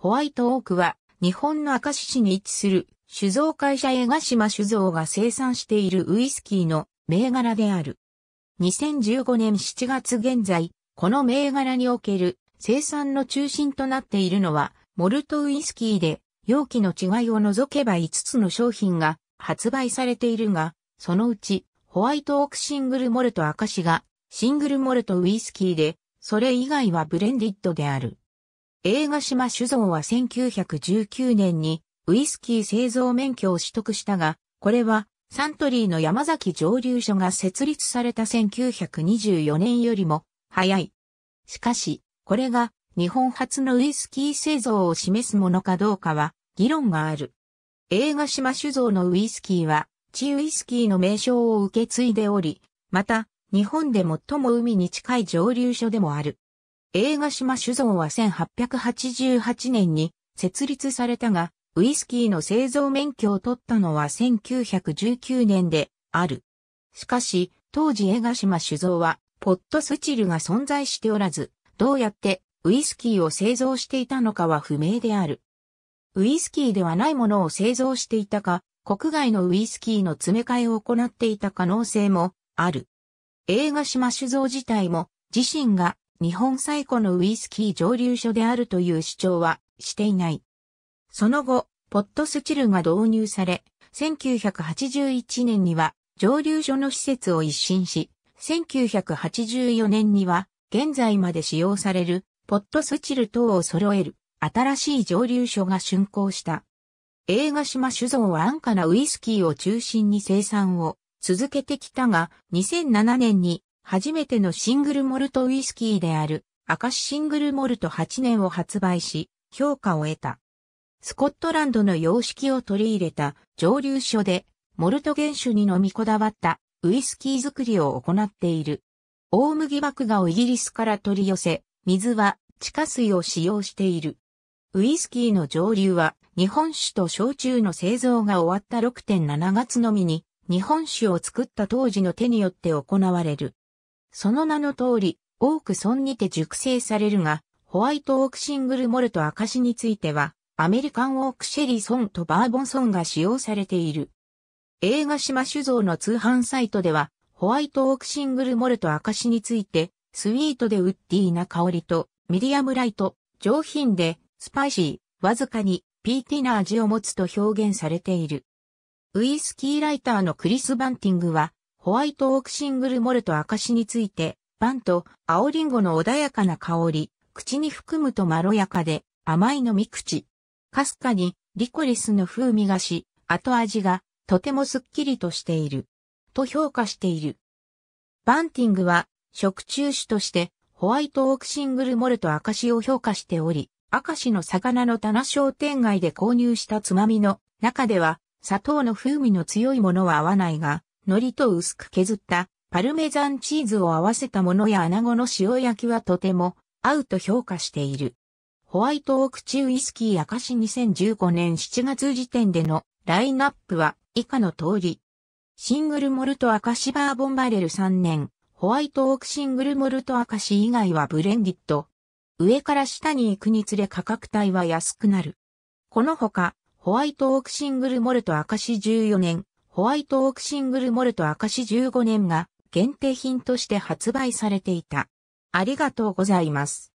ホワイトオークは日本の明石市に位置する酒造会社江ヶ島酒造が生産しているウイスキーの銘柄である。2015年7月現在、この銘柄における生産の中心となっているのは、モルトウイスキーで、容器の違いを除けば5つの商品が発売されているが、そのうち、ホワイトオークシングルモルト明石が、シングルモルトウイスキーで、それ以外はブレンディッドである。映画島酒造は1919年にウイスキー製造免許を取得したが、これはサントリーの山崎蒸留所が設立された1924年よりも早い。しかし、これが日本初のウイスキー製造を示すものかどうかは議論がある。映画島酒造のウイスキーは、地ウイスキーの名称を受け継いでおり、また、日本で最も海に近い蒸留所でもある。映画島酒造は1888年に設立されたが、ウイスキーの製造免許を取ったのは1919年である。しかし、当時映画島酒造は、ポットスチルが存在しておらず、どうやってウイスキーを製造していたのかは不明である。ウイスキーではないものを製造していたか、国外のウイスキーの詰め替えを行っていた可能性もある。映画島酒造自体も自身が日本最古のウイスキー蒸留所であるという主張はしていない。その後、ポットスチルが導入され、1981年には蒸留所の施設を一新し、1984年には現在まで使用されるポットスチル等を揃える新しい蒸留所が竣工した。映画島酒造は安価なウイスキーを中心に生産を続けてきたが、2007年に初めてのシングルモルトウイスキーである、明石シングルモルト8年を発売し、評価を得た。スコットランドの様式を取り入れた蒸留所で、モルト原酒に飲みこだわったウイスキー作りを行っている。大麦麦芽をイギリスから取り寄せ、水は地下水を使用している。ウイスキーの蒸留は日本酒と焼酎の製造が終わった6.7月のみに日本酒を作った当時の手によって行われる。その名の通り、オークソンにて熟成されるが、ホワイトオークシングルモルト証については、アメリカンオークシェリーソンとバーボンソンが使用されている。映画島酒造の通販サイトでは、ホワイトオークシングルモルト証について、スイートでウッディーな香りと、ミディアムライト、上品で、スパイシー、わずかに、ピーティな味を持つと表現されている。ウイスキーライターのクリス・バンティングは、ホワイトオークシングルモルト証について、パンと青リンゴの穏やかな香り、口に含むとまろやかで甘い飲み口。かすかにリコリスの風味がし、後味がとてもすっきりとしている。と評価している。バンティングは食中酒としてホワイトオークシングルモルト証を評価しており、明石の魚の棚商店街で購入したつまみの中では砂糖の風味の強いものは合わないが、海苔と薄く削ったパルメザンチーズを合わせたものや穴子の塩焼きはとても合うと評価している。ホワイトオークチウイスキー明石2015年7月時点でのラインナップは以下の通り。シングルモルト赤市バーボンバレル3年、ホワイトオークシングルモルト赤市以外はブレンディット。上から下に行くにつれ価格帯は安くなる。このほか、ホワイトオークシングルモルト明石14年、ホワイトオークシングルモルト明石15年が限定品として発売されていた。ありがとうございます。